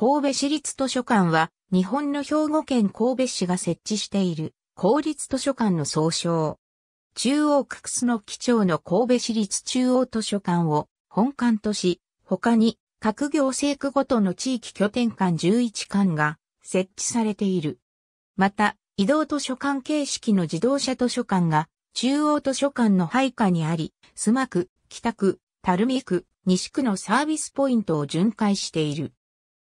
神戸市立図書館は、日本の兵庫県神戸市が設置している、公立図書館の総称。中央区楠基調の神戸市立中央図書館を本館とし、他に各行政区ごとの地域拠点館11館が設置されている。また、移動図書館形式の自動車図書館が中央図書館の配下にあり、須磨区、北区、垂水区、西区のサービスポイントを巡回している。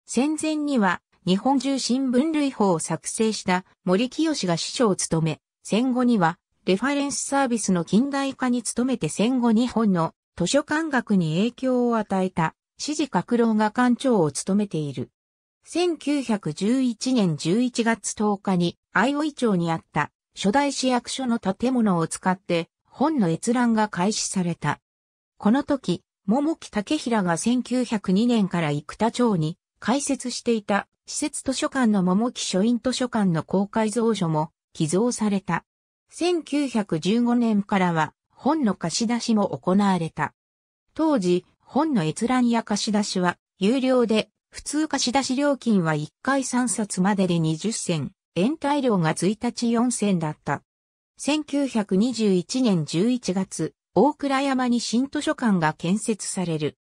戦前には日本中新聞類法を作成した森清が師匠を務め、戦後にはレファレンスサービスの近代化に努めて戦後日本の図書館学に影響を与えた指示閣老が館長を務めている。1911年11月10日に相生町にあった初代市役所の建物を使って本の閲覧が開始された。この時、桃木武平が1902年から生田町に開設していた施設図書館の桃木書院図書館の公開蔵書も寄贈された。1915年からは本の貸し出しも行われた。当時、本の閲覧や貸し出しは有料で、普通貸し出し料金は1回3冊までで20銭、延滞料が1日4銭だった。1921年11月、大倉山に新図書館が建設される。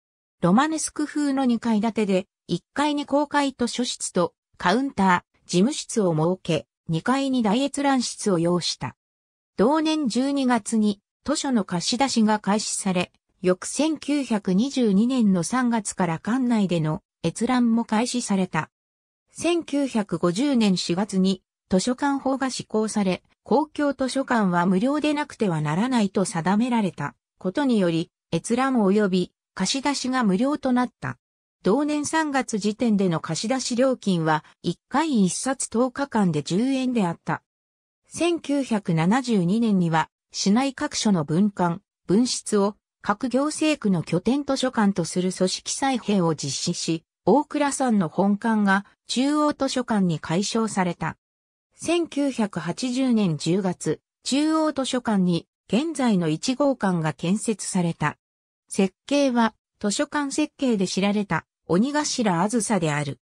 ロマネスク風の2階建てで、1階に公開図書室とカウンター、事務室を設け、2階に大閲覧室を要した。同年12月に図書の貸し出しが開始され、翌1922年の3月から館内での閲覧も開始された。1950年4月に図書館法が施行され、公共図書館は無料でなくてはならないと定められたことにより、閲覧及び貸し出しが無料となった。同年3月時点での貸出料金は1回1冊10日間で10円であった。1972年には市内各所の文館、文室を各行政区の拠点図書館とする組織再編を実施し、大倉山の本館が中央図書館に改称された。1980年10月、中央図書館に現在の1号館が建設された。設計は図書館設計で知られた鬼頭あずさである。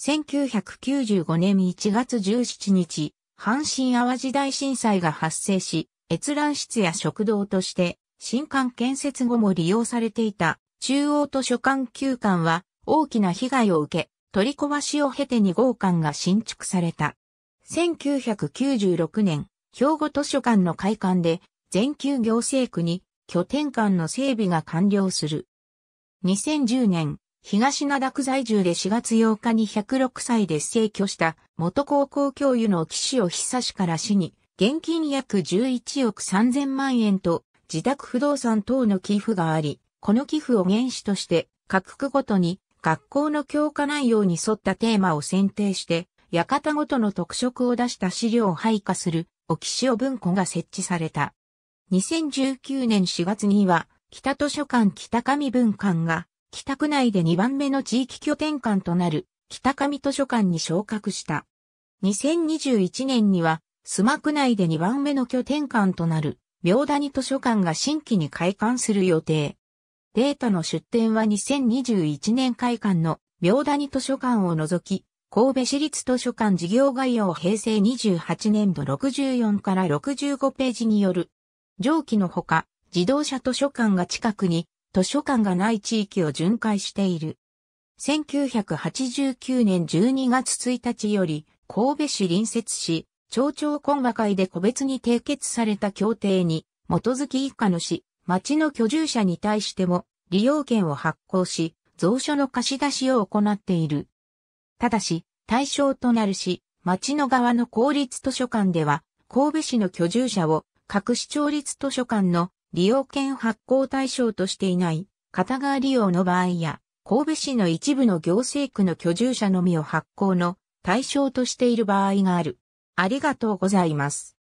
1995年1月17日、阪神淡路大震災が発生し、閲覧室や食堂として新館建設後も利用されていた中央図書館旧館は大きな被害を受け、取り壊しを経て2号館が新築された。1996年、兵庫図書館の開館で全旧行政区に拠点館の整備が完了する。2010年、東灘区在住で4月8日に106歳で逝去した元高校教諭の岸尾久志から市に現金約11億3000万円と自宅不動産等の寄付があり、この寄付を原資として各区ごとに学校の教科内容に沿ったテーマを選定して館ごとの特色を出した資料を配下する沖塩文庫が設置された。2019年4月には北図書館北上文館が北区内で2番目の地域拠点館となる北上図書館に昇格した。2021年には、須磨区内で2番目の拠点館となる、明谷図書館が新規に開館する予定。データの出展は2021年開館の明谷図書館を除き、神戸市立図書館事業概要平成28年度64から65ページによる、上記のほか、自動車図書館が近くに図書館がない地域を巡回している。1989年12月1日より、神戸市隣接し、町長懇話会で個別に締結された協定に、基づき以下の市、町の居住者に対しても、利用権を発行し、蔵書の貸し出しを行っている。ただし、対象となる市、町の側の公立図書館では、神戸市の居住者を各市町立図書館の利用権発行対象としていない、片側利用の場合や、神戸市の一部の行政区の居住者のみを発行の対象としている場合がある。ありがとうございます。